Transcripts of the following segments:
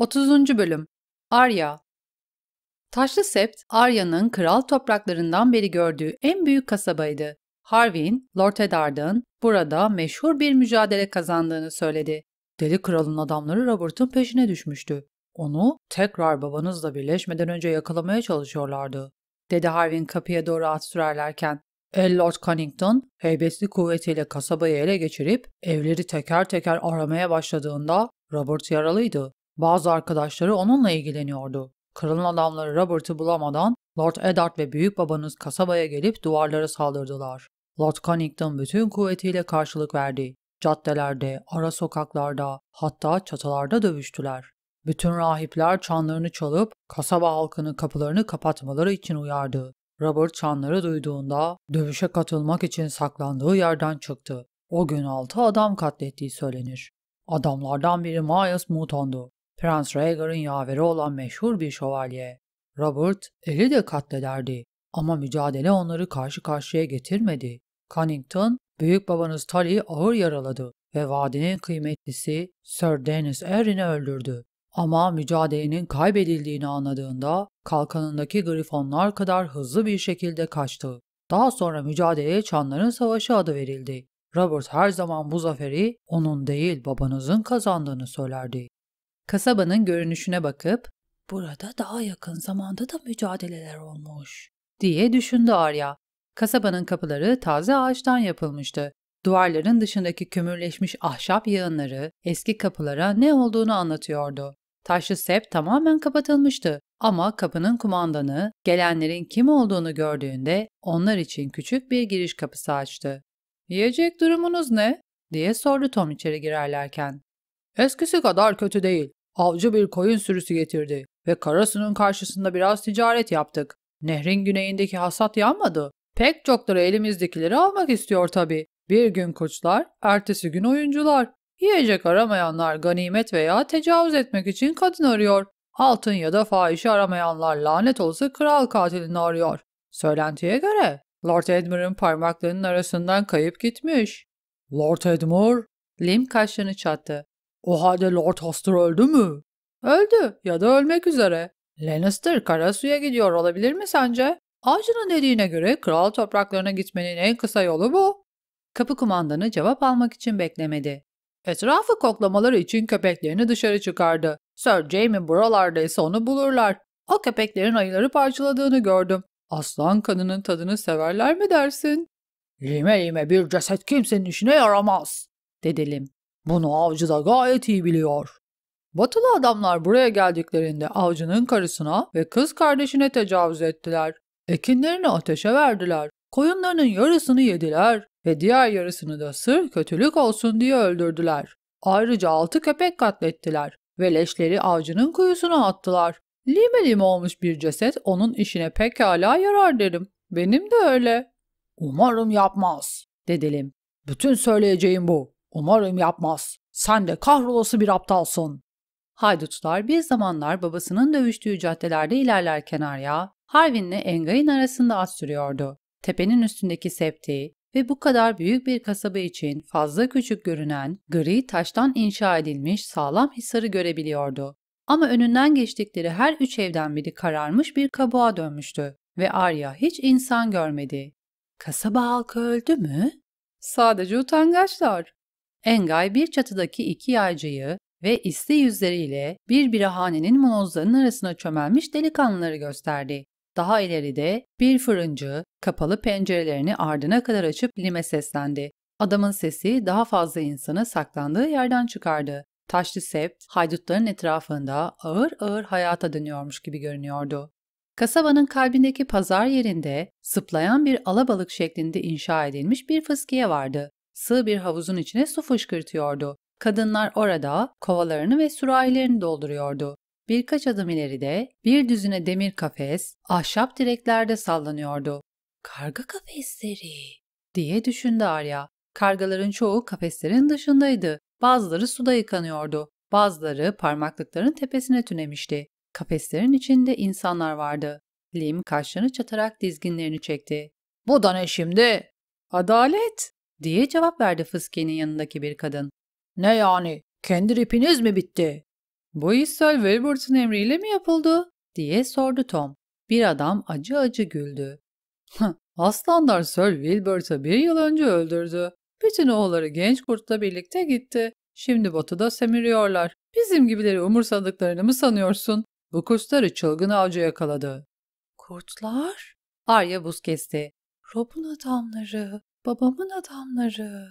30. Bölüm Arya Taşlı Sept, Arya'nın kral topraklarından beri gördüğü en büyük kasabaydı. Harwin, Lord Eddard'ın burada meşhur bir mücadele kazandığını söyledi. Deli kralın adamları Robert'ın peşine düşmüştü. Onu tekrar babanızla birleşmeden önce yakalamaya çalışıyorlardı, dedi Harwin kapıya doğru at sürerlerken. El Lord Cunnington, heybetli kuvvetiyle kasabayı ele geçirip evleri teker teker aramaya başladığında Robert yaralıydı. Bazı arkadaşları onunla ilgileniyordu. Kralın adamları Robert'ı bulamadan Lord Eddard ve büyük babanız kasabaya gelip duvarlara saldırdılar. Lord Cunnington bütün kuvvetiyle karşılık verdi. Caddelerde, ara sokaklarda, hatta çatılarda dövüştüler. Bütün rahipler çanlarını çalıp kasaba halkının kapılarını kapatmaları için uyardı. Robert çanları duyduğunda dövüşe katılmak için saklandığı yerden çıktı. O gün altı adam katlettiği söylenir. Adamlardan biri Miles Mouton'du. Prens Rhaegar'ın yaveri olan meşhur bir şövalye Robert eli de katlederdi ama mücadele onları karşı karşıya getirmedi. Cunnington, büyük babanız Tully'i ağır yaraladı ve vadinin kıymetlisi Sir Dennis Erin'i öldürdü. Ama mücadelenin kaybedildiğini anladığında kalkanındaki grifonlar kadar hızlı bir şekilde kaçtı. Daha sonra mücadeleye Çanların Savaşı adı verildi. Robert her zaman bu zaferi onun değil babanızın kazandığını söylerdi. Kasabanın görünüşüne bakıp ''Burada daha yakın zamanda da mücadeleler olmuş.'' diye düşündü Arya. Kasabanın kapıları taze ağaçtan yapılmıştı. Duvarların dışındaki kömürleşmiş ahşap yığınları eski kapılara ne olduğunu anlatıyordu. Taşlı sep tamamen kapatılmıştı ama kapının kumandanı gelenlerin kim olduğunu gördüğünde onlar için küçük bir giriş kapısı açtı. ''Yiyecek durumunuz ne?'' diye sordu Tom içeri girerlerken. ''Eskisi kadar kötü değil avcı bir koyun sürüsü getirdi ve Karasu'nun karşısında biraz ticaret yaptık. Nehrin güneyindeki hasat yanmadı. Pek çokları elimizdekileri almak istiyor tabii. Bir gün koçlar, ertesi gün oyuncular. Yiyecek aramayanlar ganimet veya tecavüz etmek için kadın arıyor. Altın ya da fahişi aramayanlar lanet olsa kral katilini arıyor. Söylentiye göre Lord Edmure'ın parmaklarının arasından kayıp gitmiş. Lord Edmure? Lim kaşlarını çattı. O halde Lord Hoster öldü mü? Öldü ya da ölmek üzere. Lannister kara suya gidiyor olabilir mi sence? Avcının dediğine göre kral topraklarına gitmenin en kısa yolu bu. Kapı kumandanı cevap almak için beklemedi. Etrafı koklamaları için köpeklerini dışarı çıkardı. Sir Jaime buralardaysa onu bulurlar. O köpeklerin ayıları parçaladığını gördüm. Aslan kanının tadını severler mi dersin? Lime lime bir ceset kimsenin işine yaramaz, dedelim. Bunu avcı da gayet iyi biliyor. Batılı adamlar buraya geldiklerinde avcının karısına ve kız kardeşine tecavüz ettiler. Ekinlerini ateşe verdiler. Koyunlarının yarısını yediler ve diğer yarısını da sır kötülük olsun diye öldürdüler. Ayrıca altı köpek katlettiler ve leşleri avcının kuyusuna attılar. Lime lime olmuş bir ceset onun işine pekala yarar derim. Benim de öyle. Umarım yapmaz dedelim. Bütün söyleyeceğim bu. Umarım yapmaz. Sen de kahrolası bir aptalsın. Haydutlar bir zamanlar babasının dövüştüğü caddelerde ilerlerken Arya, Harvin'le Engay'ın arasında at sürüyordu. Tepenin üstündeki septiği ve bu kadar büyük bir kasaba için fazla küçük görünen gri taştan inşa edilmiş sağlam hisarı görebiliyordu. Ama önünden geçtikleri her üç evden biri kararmış bir kabuğa dönmüştü ve Arya hiç insan görmedi. Kasaba halkı öldü mü? Sadece utangaçlar. Engay bir çatıdaki iki yaycıyı ve isti yüzleriyle bir birahanenin molozlarının arasına çömelmiş delikanlıları gösterdi. Daha ileride bir fırıncı kapalı pencerelerini ardına kadar açıp lime seslendi. Adamın sesi daha fazla insanı saklandığı yerden çıkardı. Taşlı sept haydutların etrafında ağır ağır hayata dönüyormuş gibi görünüyordu. Kasabanın kalbindeki pazar yerinde sıplayan bir alabalık şeklinde inşa edilmiş bir fıskiye vardı sığ bir havuzun içine su fışkırtıyordu. Kadınlar orada kovalarını ve sürahilerini dolduruyordu. Birkaç adım ileride bir düzine demir kafes ahşap direklerde sallanıyordu. Karga kafesleri diye düşündü Arya. Kargaların çoğu kafeslerin dışındaydı. Bazıları suda yıkanıyordu. Bazıları parmaklıkların tepesine tünemişti. Kafeslerin içinde insanlar vardı. Lim kaşlarını çatarak dizginlerini çekti. Bu da ne şimdi? Adalet diye cevap verdi fıskiyenin yanındaki bir kadın. Ne yani? Kendi ripiniz mi bitti? Bu iş Sir Wilbert'ın emriyle mi yapıldı? diye sordu Tom. Bir adam acı acı güldü. Aslanlar Sir Wilbert'ı bir yıl önce öldürdü. Bütün oğulları genç kurtla birlikte gitti. Şimdi batıda semiriyorlar. Bizim gibileri umursadıklarını mı sanıyorsun? Bu kuşları çılgın avcı yakaladı. Kurtlar? Arya buz kesti. Rob'un adamları babamın adamları.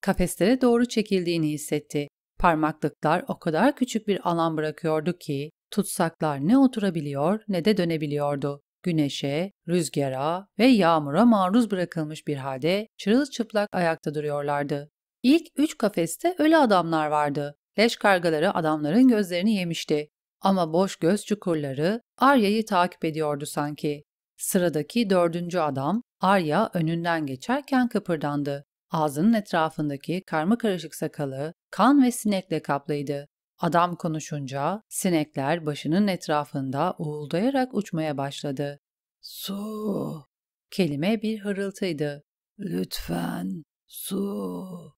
Kafeslere doğru çekildiğini hissetti. Parmaklıklar o kadar küçük bir alan bırakıyordu ki tutsaklar ne oturabiliyor ne de dönebiliyordu. Güneşe, rüzgara ve yağmura maruz bırakılmış bir halde çırılçıplak ayakta duruyorlardı. İlk üç kafeste ölü adamlar vardı. Leş kargaları adamların gözlerini yemişti. Ama boş göz çukurları Arya'yı takip ediyordu sanki. Sıradaki dördüncü adam Arya önünden geçerken kıpırdandı. Ağzının etrafındaki karma karışık sakalı kan ve sinekle kaplıydı. Adam konuşunca sinekler başının etrafında uğuldayarak uçmaya başladı. Su! Kelime bir hırıltıydı. Lütfen su!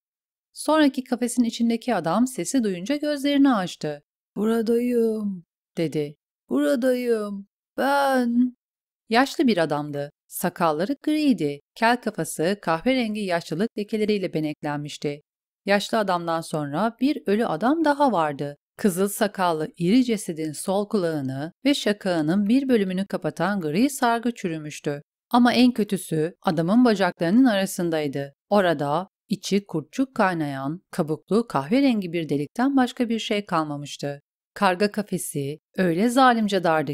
Sonraki kafesin içindeki adam sesi duyunca gözlerini açtı. Buradayım, dedi. Buradayım, ben. Yaşlı bir adamdı. Sakalları griydi, kel kafası kahverengi yaşlılık lekeleriyle beneklenmişti. Yaşlı adamdan sonra bir ölü adam daha vardı. Kızıl sakallı iri cesedin sol kulağını ve şakağının bir bölümünü kapatan gri sargı çürümüştü. Ama en kötüsü adamın bacaklarının arasındaydı. Orada içi kurçuk kaynayan, kabuklu kahverengi bir delikten başka bir şey kalmamıştı karga kafesi, öyle zalimce dardı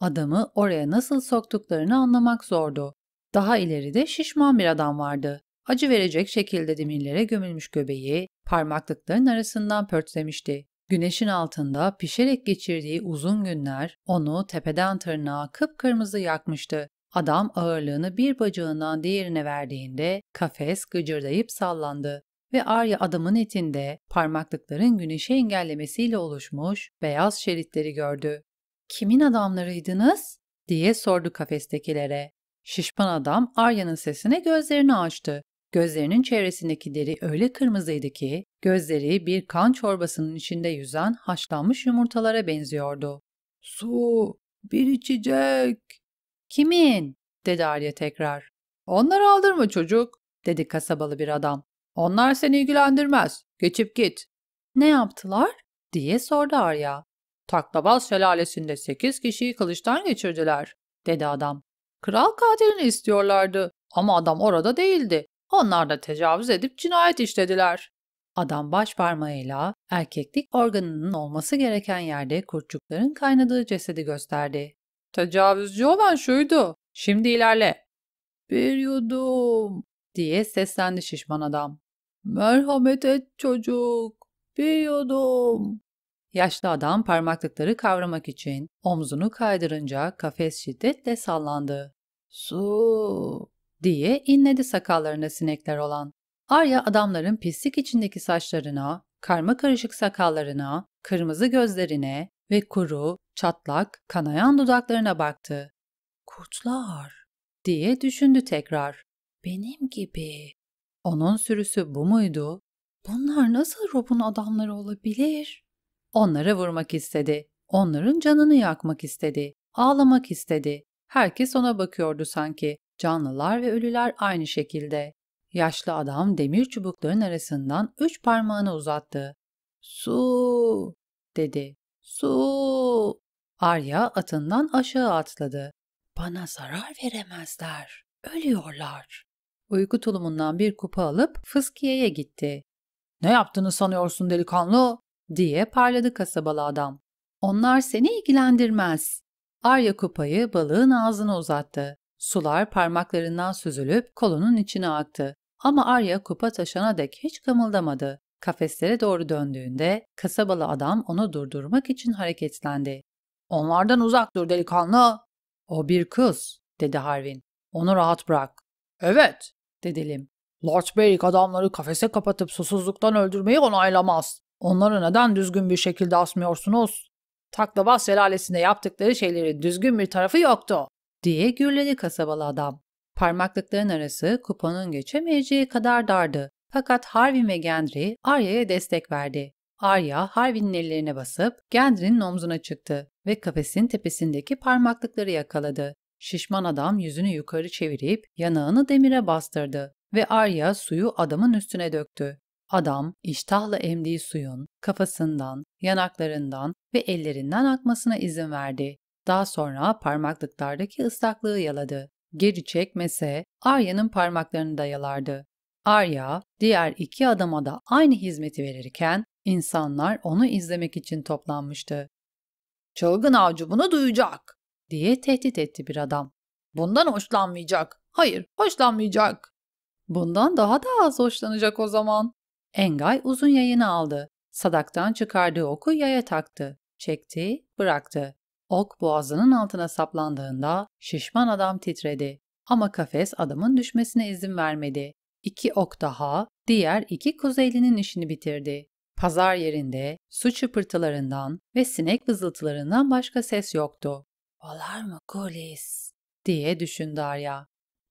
adamı oraya nasıl soktuklarını anlamak zordu. Daha ileride şişman bir adam vardı. Acı verecek şekilde demirlere gömülmüş göbeği parmaklıkların arasından pörtlemişti. Güneşin altında pişerek geçirdiği uzun günler onu tepeden tırnağa kıpkırmızı yakmıştı. Adam ağırlığını bir bacağından diğerine verdiğinde kafes gıcırdayıp sallandı ve Arya adamın etinde parmaklıkların güneşi engellemesiyle oluşmuş beyaz şeritleri gördü. ''Kimin adamlarıydınız?'' diye sordu kafestekilere. Şişman adam Arya'nın sesine gözlerini açtı. Gözlerinin çevresindeki deri öyle kırmızıydı ki gözleri bir kan çorbasının içinde yüzen haşlanmış yumurtalara benziyordu. ''Su, bir içecek.'' ''Kimin?'' dedi Arya tekrar. ''Onları aldırma çocuk.'' dedi kasabalı bir adam. Onlar seni ilgilendirmez. Geçip git. Ne yaptılar? diye sordu Arya. Taklavaz şelalesinde sekiz kişiyi kılıçtan geçirdiler, dedi adam. Kral katilini istiyorlardı ama adam orada değildi. Onlar da tecavüz edip cinayet işlediler. Adam baş parmağıyla erkeklik organının olması gereken yerde kurtçukların kaynadığı cesedi gösterdi. Tecavüzcü olan şuydu. Şimdi ilerle. Bir yudum diye seslendi şişman adam. Merhamet et çocuk. Biliyordum. Yaşlı adam parmaklıkları kavramak için omzunu kaydırınca kafes şiddetle sallandı. Su diye inledi sakallarına sinekler olan. Arya adamların pislik içindeki saçlarına, karma karışık sakallarına, kırmızı gözlerine ve kuru, çatlak, kanayan dudaklarına baktı. Kurtlar diye düşündü tekrar. Benim gibi onun sürüsü bu muydu? Bunlar nasıl Rob'un adamları olabilir? Onlara vurmak istedi. Onların canını yakmak istedi. Ağlamak istedi. Herkes ona bakıyordu sanki. Canlılar ve ölüler aynı şekilde. Yaşlı adam demir çubukların arasından üç parmağını uzattı. Su dedi. Su. Arya atından aşağı atladı. Bana zarar veremezler. Ölüyorlar. Uyku tulumundan bir kupa alıp fıskiyeye gitti. Ne yaptığını sanıyorsun delikanlı? diye parladı kasabalı adam. Onlar seni ilgilendirmez. Arya kupayı balığın ağzına uzattı. Sular parmaklarından süzülüp kolunun içine aktı. Ama Arya kupa taşana dek hiç kımıldamadı. Kafeslere doğru döndüğünde kasabalı adam onu durdurmak için hareketlendi. Onlardan uzak dur delikanlı. O bir kız, dedi Harvin. Onu rahat bırak. Evet, dedelim. Lord Beric adamları kafese kapatıp susuzluktan öldürmeyi onaylamaz. Onları neden düzgün bir şekilde asmıyorsunuz? Taklavas şelalesinde yaptıkları şeylerin düzgün bir tarafı yoktu, diye gürledi kasabalı adam. Parmaklıkların arası kuponun geçemeyeceği kadar dardı. Fakat Harvey ve Gendry Arya'ya destek verdi. Arya, Harvey'nin ellerine basıp Gendry'nin omzuna çıktı ve kafesin tepesindeki parmaklıkları yakaladı. Şişman adam yüzünü yukarı çevirip yanağını demire bastırdı ve Arya suyu adamın üstüne döktü. Adam iştahla emdiği suyun kafasından, yanaklarından ve ellerinden akmasına izin verdi. Daha sonra parmaklıklardaki ıslaklığı yaladı. Geri çekmese Arya'nın parmaklarını da yalardı. Arya diğer iki adama da aynı hizmeti verirken insanlar onu izlemek için toplanmıştı. Çılgın avcı bunu duyacak diye tehdit etti bir adam. Bundan hoşlanmayacak. Hayır, hoşlanmayacak. Bundan daha da az hoşlanacak o zaman. Engay uzun yayını aldı. Sadaktan çıkardığı oku yaya taktı. Çekti, bıraktı. Ok boğazının altına saplandığında şişman adam titredi. Ama kafes adamın düşmesine izin vermedi. İki ok daha, diğer iki kuzeylinin işini bitirdi. Pazar yerinde su çıpırtılarından ve sinek vızıltılarından başka ses yoktu. Balar mı kulis? diye düşündü Arya.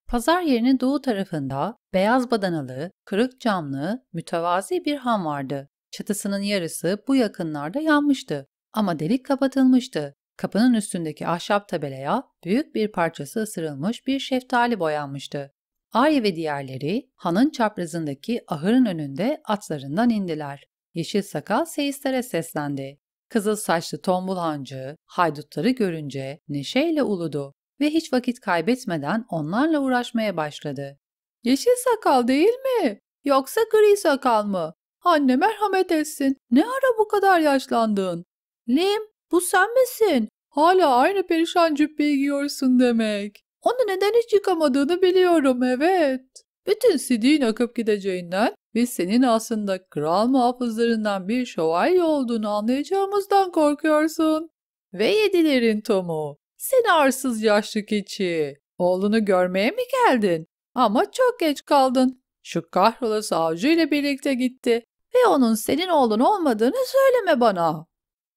Pazar yerinin doğu tarafında beyaz badanalı, kırık camlı, mütevazi bir han vardı. Çatısının yarısı bu yakınlarda yanmıştı ama delik kapatılmıştı. Kapının üstündeki ahşap tabelaya büyük bir parçası ısırılmış bir şeftali boyanmıştı. Arya ve diğerleri hanın çaprazındaki ahırın önünde atlarından indiler. Yeşil sakal seyislere seslendi. Kızıl saçlı tombul hancı haydutları görünce neşeyle uludu ve hiç vakit kaybetmeden onlarla uğraşmaya başladı. Yeşil sakal değil mi? Yoksa gri sakal mı? Anne merhamet etsin. Ne ara bu kadar yaşlandın? Lim, bu sen misin? Hala aynı perişan cübbeyi giyiyorsun demek. Onu neden hiç yıkamadığını biliyorum, evet. Bütün sidiğin akıp gideceğinden ve senin aslında kral muhafızlarından bir şövalye olduğunu anlayacağımızdan korkuyorsun. Ve yedilerin Tomu, sen arsız yaşlı keçi. Oğlunu görmeye mi geldin? Ama çok geç kaldın. Şu kahrolası avcı ile birlikte gitti ve onun senin oğlun olmadığını söyleme bana.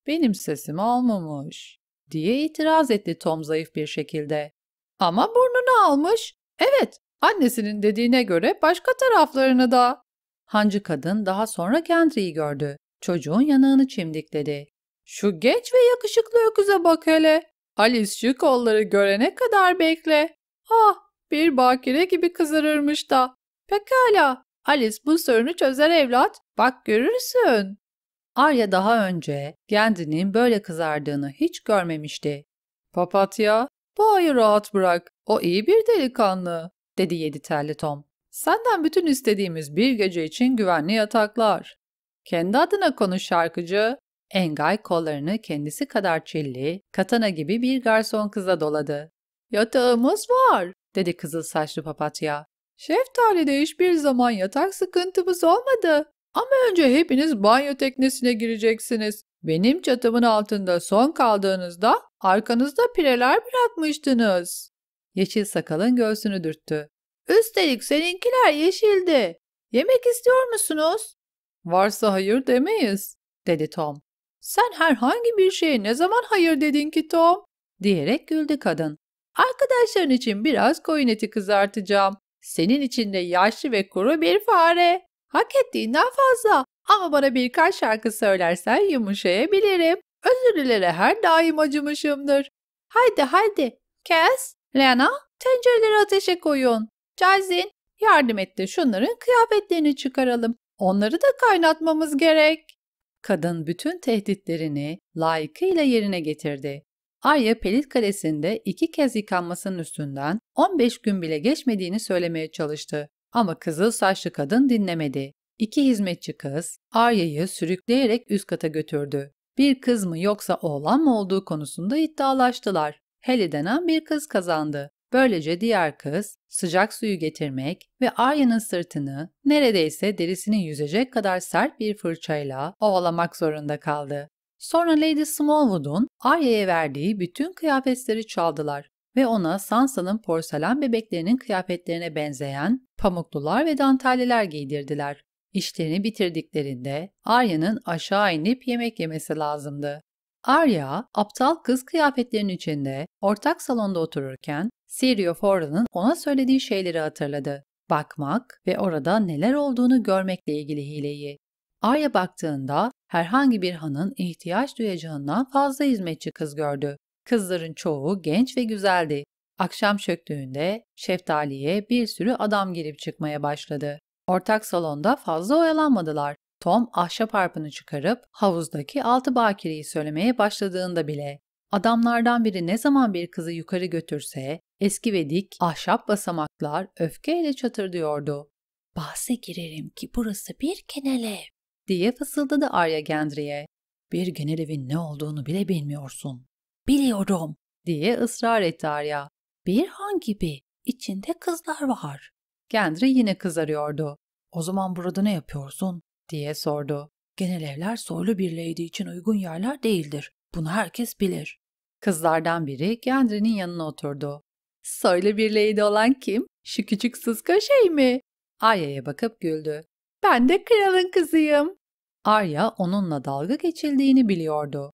Benim sesimi almamış diye itiraz etti Tom zayıf bir şekilde. Ama burnunu almış. Evet, Annesinin dediğine göre başka taraflarını da. Hancı kadın daha sonra Gendry'i gördü. Çocuğun yanağını çimdikledi. Şu genç ve yakışıklı öküze bak hele. Alice şu kolları görene kadar bekle. Ah bir bakire gibi kızarırmış da. Pekala Alice bu sorunu çözer evlat. Bak görürsün. Arya daha önce Gendry'nin böyle kızardığını hiç görmemişti. Papatya, bu ayı rahat bırak. O iyi bir delikanlı dedi yedi terli Tom. Senden bütün istediğimiz bir gece için güvenli yataklar. Kendi adına konuş şarkıcı. Engay kollarını kendisi kadar çilli, katana gibi bir garson kıza doladı. Yatağımız var, dedi kızıl saçlı papatya. Şeftali'de hiçbir zaman yatak sıkıntımız olmadı. Ama önce hepiniz banyo teknesine gireceksiniz. Benim çatımın altında son kaldığınızda arkanızda pireler bırakmıştınız. Yeşil sakalın göğsünü dürttü. Üstelik seninkiler yeşildi. Yemek istiyor musunuz? Varsa hayır demeyiz, dedi Tom. Sen herhangi bir şeye ne zaman hayır dedin ki Tom? diyerek güldü kadın. Arkadaşların için biraz koyun eti kızartacağım. Senin için de yaşlı ve kuru bir fare. Hak ettiğinden fazla ama bana birkaç şarkı söylersen yumuşayabilirim. Özürlülere her daim acımışımdır. Haydi haydi kes Lena, tencereleri ateşe koyun. Cazin, yardım et de şunların kıyafetlerini çıkaralım. Onları da kaynatmamız gerek. Kadın bütün tehditlerini layıkıyla yerine getirdi. Arya Pelit Kalesi'nde iki kez yıkanmasının üstünden 15 gün bile geçmediğini söylemeye çalıştı. Ama kızıl saçlı kadın dinlemedi. İki hizmetçi kız Arya'yı sürükleyerek üst kata götürdü. Bir kız mı yoksa oğlan mı olduğu konusunda iddialaştılar. Heli denen bir kız kazandı. Böylece diğer kız sıcak suyu getirmek ve Arya'nın sırtını neredeyse derisini yüzecek kadar sert bir fırçayla ovalamak zorunda kaldı. Sonra Lady Smallwood'un Arya'ya verdiği bütün kıyafetleri çaldılar ve ona Sansa'nın porselen bebeklerinin kıyafetlerine benzeyen pamuklular ve dantelliler giydirdiler. İşlerini bitirdiklerinde Arya'nın aşağı inip yemek yemesi lazımdı. Arya, aptal kız kıyafetlerinin içinde ortak salonda otururken Sirio Fora'nın ona söylediği şeyleri hatırladı. Bakmak ve orada neler olduğunu görmekle ilgili hileyi. Arya baktığında herhangi bir hanın ihtiyaç duyacağından fazla hizmetçi kız gördü. Kızların çoğu genç ve güzeldi. Akşam çöktüğünde şeftaliye bir sürü adam girip çıkmaya başladı. Ortak salonda fazla oyalanmadılar. Tom ahşap harpını çıkarıp havuzdaki altı bakireyi söylemeye başladığında bile adamlardan biri ne zaman bir kızı yukarı götürse eski ve dik ahşap basamaklar öfkeyle çatırdıyordu. Bahse girerim ki burası bir genel ev diye fısıldadı Arya Gendry'e. Bir genel evin ne olduğunu bile bilmiyorsun. Biliyorum diye ısrar etti Arya. Bir han gibi içinde kızlar var. Gendry yine kızarıyordu. O zaman burada ne yapıyorsun? diye sordu. Genel evler soylu bir lady için uygun yerler değildir. Bunu herkes bilir. Kızlardan biri Gendry'nin yanına oturdu. Soylu bir lady olan kim? Şu küçük sıska şey mi? Arya'ya bakıp güldü. Ben de kralın kızıyım. Arya onunla dalga geçildiğini biliyordu.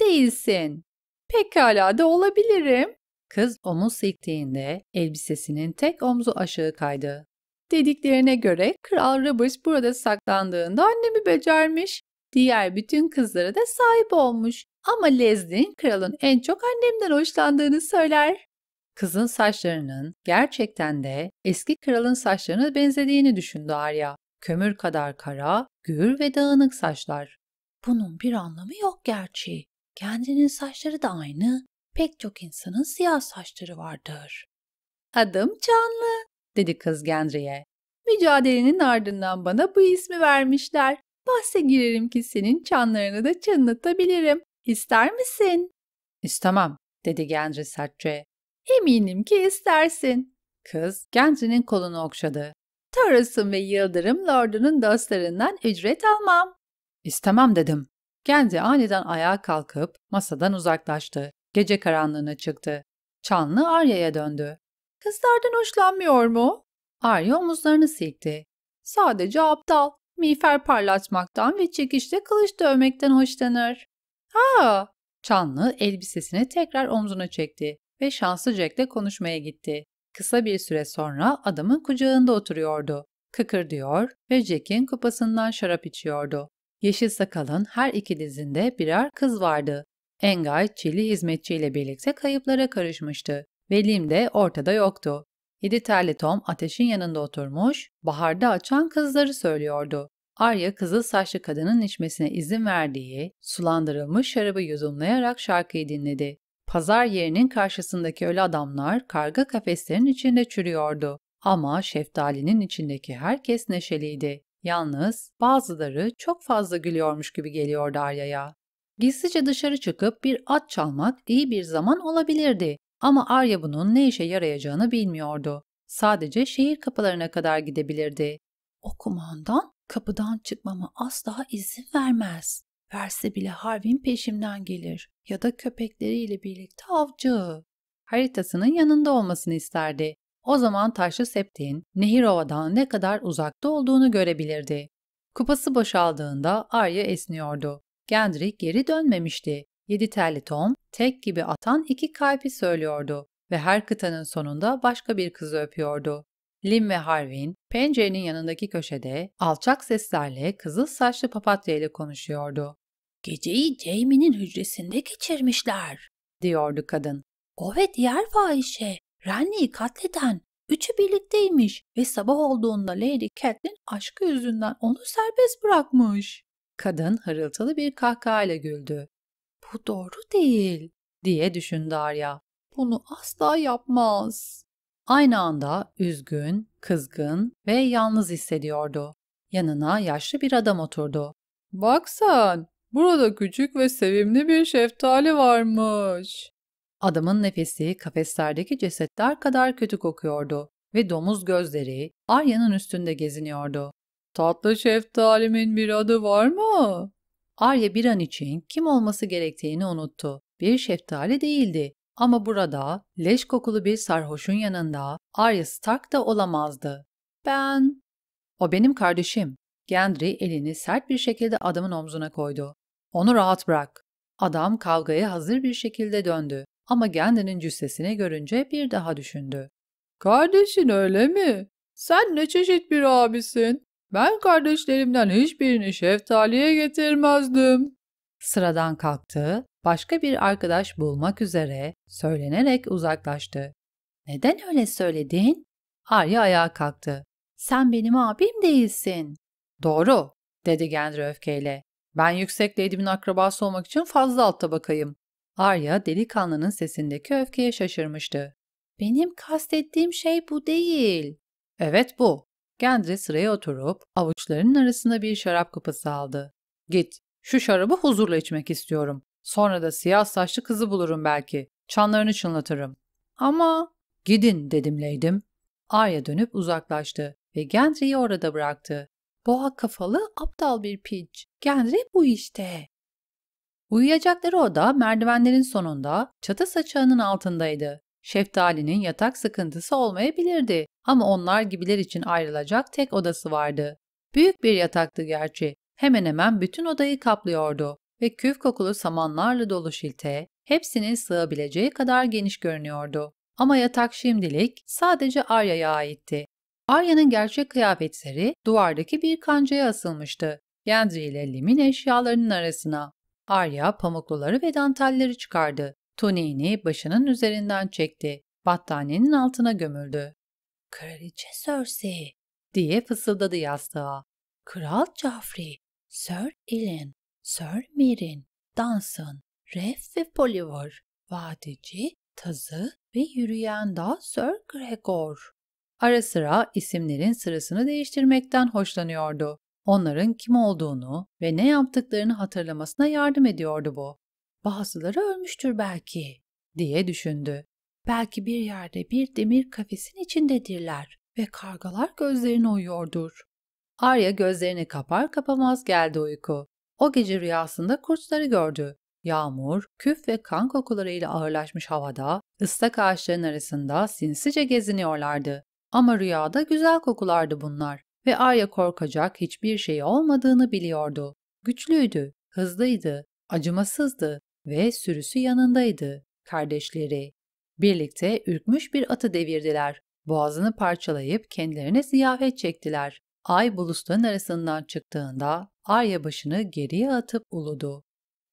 Değilsin. Pekala da olabilirim. Kız omuz silktiğinde elbisesinin tek omzu aşağı kaydı Dediklerine göre Kral Robert burada saklandığında annemi becermiş. Diğer bütün kızlara da sahip olmuş. Ama Leslie'nin kralın en çok annemden hoşlandığını söyler. Kızın saçlarının gerçekten de eski kralın saçlarına benzediğini düşündü Arya. Kömür kadar kara, gür ve dağınık saçlar. Bunun bir anlamı yok gerçi. Kendinin saçları da aynı. Pek çok insanın siyah saçları vardır. Adım Canlı dedi kız Gendry'e. Mücadelenin ardından bana bu ismi vermişler. Bahse girerim ki senin çanlarını da çınlatabilirim. İster misin? İstemem, dedi Gendry sertçe. Eminim ki istersin. Kız Gendry'nin kolunu okşadı. Toros'un ve Yıldırım Lord'unun dostlarından ücret almam. İstemem dedim. Gendry aniden ayağa kalkıp masadan uzaklaştı. Gece karanlığına çıktı. Çanlı Arya'ya döndü. Kızlardan hoşlanmıyor mu? Arya omuzlarını silkti. Sadece aptal, miğfer parlatmaktan ve çekişte kılıç dövmekten hoşlanır. Ha! Çanlı elbisesini tekrar omzuna çekti ve şanslı Jack'le konuşmaya gitti. Kısa bir süre sonra adamın kucağında oturuyordu. Kıkır diyor ve Jack'in kupasından şarap içiyordu. Yeşil sakalın her iki dizinde birer kız vardı. Engay, Çili hizmetçiyle birlikte kayıplara karışmıştı. Velim de ortada yoktu. Yedi terli Tom ateşin yanında oturmuş, baharda açan kızları söylüyordu. Arya kızıl saçlı kadının içmesine izin verdiği, sulandırılmış şarabı yudumlayarak şarkıyı dinledi. Pazar yerinin karşısındaki ölü adamlar karga kafeslerin içinde çürüyordu. Ama şeftalinin içindeki herkes neşeliydi. Yalnız bazıları çok fazla gülüyormuş gibi geliyordu Arya'ya. Gizlice dışarı çıkıp bir at çalmak iyi bir zaman olabilirdi ama Arya bunun ne işe yarayacağını bilmiyordu. Sadece şehir kapılarına kadar gidebilirdi. O kumandan kapıdan çıkmama asla izin vermez. Verse bile Harvin peşimden gelir ya da köpekleriyle birlikte avcı. Haritasının yanında olmasını isterdi. O zaman Taşlı Septin, Nehirova'dan ne kadar uzakta olduğunu görebilirdi. Kupası boşaldığında Arya esniyordu. Gendry geri dönmemişti. Yedi telli Tom, tek gibi atan iki kalpi söylüyordu ve her kıtanın sonunda başka bir kızı öpüyordu. Lim ve Harvin, pencerenin yanındaki köşede alçak seslerle kızıl saçlı papatya ile konuşuyordu. Geceyi Jamie'nin hücresinde geçirmişler, diyordu kadın. O ve diğer fahişe, Renly'i katleden, üçü birlikteymiş ve sabah olduğunda Lady Catelyn aşkı yüzünden onu serbest bırakmış. Kadın hırıltılı bir kahkahayla güldü. Bu doğru değil diye düşündü Arya. Bunu asla yapmaz. Aynı anda üzgün, kızgın ve yalnız hissediyordu. Yanına yaşlı bir adam oturdu. Baksan, burada küçük ve sevimli bir şeftali varmış. Adamın nefesi kafeslerdeki cesetler kadar kötü kokuyordu ve domuz gözleri Arya'nın üstünde geziniyordu. Tatlı şeftalimin bir adı var mı? Arya bir an için kim olması gerektiğini unuttu. Bir şeftali değildi. Ama burada leş kokulu bir sarhoşun yanında Arya Stark da olamazdı. Ben... O benim kardeşim. Gendry elini sert bir şekilde adamın omzuna koydu. Onu rahat bırak. Adam kavgaya hazır bir şekilde döndü ama Gendry'nin cüssesini görünce bir daha düşündü. Kardeşin öyle mi? Sen ne çeşit bir abisin? Ben kardeşlerimden hiçbirini şeftaliye getirmezdim. Sıradan kalktı, başka bir arkadaş bulmak üzere söylenerek uzaklaştı. Neden öyle söyledin? Arya ayağa kalktı. Sen benim abim değilsin. Doğru, dedi Gendry öfkeyle. Ben yüksek Lady'min akrabası olmak için fazla alt tabakayım. Arya delikanlının sesindeki öfkeye şaşırmıştı. Benim kastettiğim şey bu değil. Evet bu. Gendry sıraya oturup avuçlarının arasında bir şarap kupası aldı. Git, şu şarabı huzurla içmek istiyorum. Sonra da siyah saçlı kızı bulurum belki. Çanlarını çınlatırım. Ama gidin dedim Leydim. Arya dönüp uzaklaştı ve Gendry'i orada bıraktı. Boğa kafalı aptal bir piç. Gendry bu işte. Uyuyacakları oda merdivenlerin sonunda çatı saçağının altındaydı. Şeftali'nin yatak sıkıntısı olmayabilirdi ama onlar gibiler için ayrılacak tek odası vardı. Büyük bir yataktı gerçi. Hemen hemen bütün odayı kaplıyordu ve küf kokulu samanlarla dolu şilte hepsinin sığabileceği kadar geniş görünüyordu. Ama yatak şimdilik sadece Arya'ya aitti. Arya'nın gerçek kıyafetleri duvardaki bir kancaya asılmıştı. Gendry ile Lim'in eşyalarının arasına. Arya pamukluları ve dantelleri çıkardı. Tuniğini başının üzerinden çekti. Battaniyenin altına gömüldü. Kraliçe Cersei diye fısıldadı yastığa. Kral Joffrey, Sir Elin, Sir Mirin, Danson, Ref ve Poliver, Vadici, Tazı ve yürüyen dağ Sir Gregor. Ara sıra isimlerin sırasını değiştirmekten hoşlanıyordu. Onların kim olduğunu ve ne yaptıklarını hatırlamasına yardım ediyordu bu. Bazıları ölmüştür belki diye düşündü. Belki bir yerde bir demir kafesin içindedirler ve kargalar gözlerini uyuyordur. Arya gözlerini kapar kapamaz geldi uyku. O gece rüyasında kurtları gördü. Yağmur, küf ve kan kokularıyla ağırlaşmış havada, ıslak ağaçların arasında sinsice geziniyorlardı. Ama rüyada güzel kokulardı bunlar ve Arya korkacak hiçbir şey olmadığını biliyordu. Güçlüydü, hızlıydı, acımasızdı ve sürüsü yanındaydı, kardeşleri. Birlikte ürkmüş bir atı devirdiler. Boğazını parçalayıp kendilerine ziyafet çektiler. Ay bulutların arasından çıktığında Arya başını geriye atıp uludu.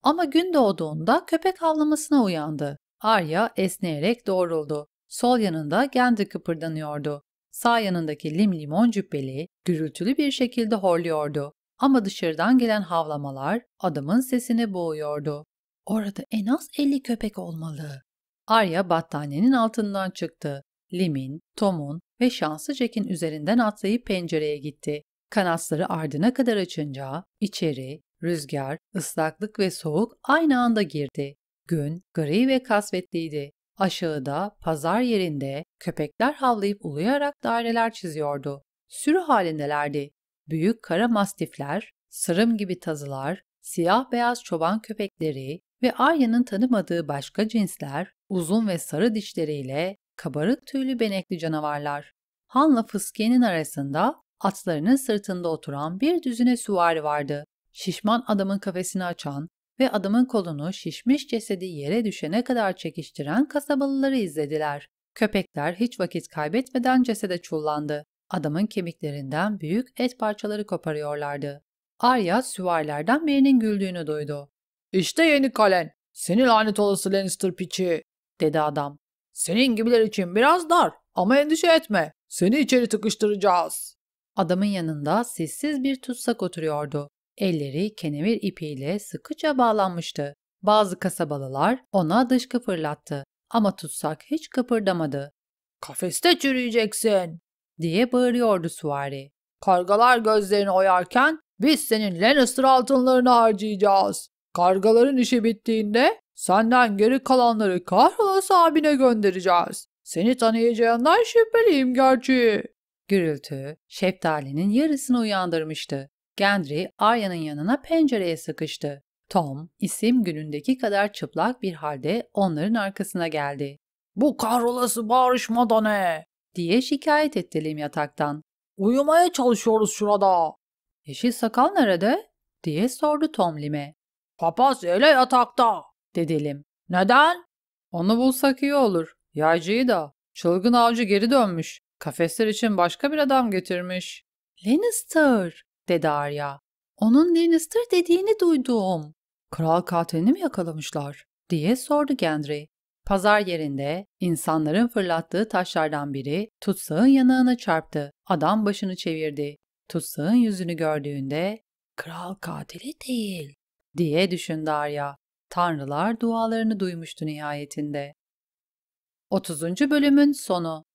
Ama gün doğduğunda köpek havlamasına uyandı. Arya esneyerek doğruldu. Sol yanında Gendry kıpırdanıyordu. Sağ yanındaki limlimon cübbeli gürültülü bir şekilde horluyordu. Ama dışarıdan gelen havlamalar adamın sesini boğuyordu. Orada en az 50 köpek olmalı. Arya battaniyenin altından çıktı. Lim'in, Tom'un ve şanslı Jack'in üzerinden atlayıp pencereye gitti. Kanatları ardına kadar açınca içeri, rüzgar, ıslaklık ve soğuk aynı anda girdi. Gün gri ve kasvetliydi. Aşağıda, pazar yerinde köpekler havlayıp uluyarak daireler çiziyordu. Sürü halindelerdi. Büyük kara mastifler, sırım gibi tazılar, siyah beyaz çoban köpekleri ve Arya'nın tanımadığı başka cinsler uzun ve sarı dişleriyle kabarık tüylü benekli canavarlar. Han'la Fıskiye'nin arasında atlarının sırtında oturan bir düzine süvari vardı. Şişman adamın kafesini açan ve adamın kolunu şişmiş cesedi yere düşene kadar çekiştiren kasabalıları izlediler. Köpekler hiç vakit kaybetmeden cesede çullandı. Adamın kemiklerinden büyük et parçaları koparıyorlardı. Arya süvarilerden birinin güldüğünü duydu. İşte yeni kalen. Seni lanet olası Lannister piçi dedi adam. Senin gibiler için biraz dar ama endişe etme. Seni içeri tıkıştıracağız. Adamın yanında sessiz bir tutsak oturuyordu. Elleri kenevir ipiyle sıkıca bağlanmıştı. Bazı kasabalılar ona dışkı fırlattı ama tutsak hiç kıpırdamadı. Kafeste çürüyeceksin diye bağırıyordu suvari. Kargalar gözlerini oyarken biz senin Lannister altınlarını harcayacağız. Kargaların işi bittiğinde Senden geri kalanları kahrolası abine göndereceğiz. Seni tanıyacağından şüpheliyim gerçi. Gürültü, şeftalinin yarısını uyandırmıştı. Gendry, Arya'nın yanına pencereye sıkıştı. Tom, isim günündeki kadar çıplak bir halde onların arkasına geldi. ''Bu kahrolası bağırışmada ne?'' diye şikayet etti Lim yataktan. ''Uyumaya çalışıyoruz şurada.'' ''Yeşil sakal nerede?'' diye sordu Tom Lim'e. ''Papaz öyle yatakta.'' dedelim. Neden? Onu bulsak iyi olur. Yaycıyı da. Çılgın avcı geri dönmüş. Kafesler için başka bir adam getirmiş. Lannister, dedi Arya. Onun Lannister dediğini duydum. Kral katilini mi yakalamışlar? diye sordu Gendry. Pazar yerinde insanların fırlattığı taşlardan biri tutsağın yanağına çarptı. Adam başını çevirdi. Tutsağın yüzünü gördüğünde kral katili değil diye düşündü Arya. Tanrılar dualarını duymuştu nihayetinde. 30. bölümün sonu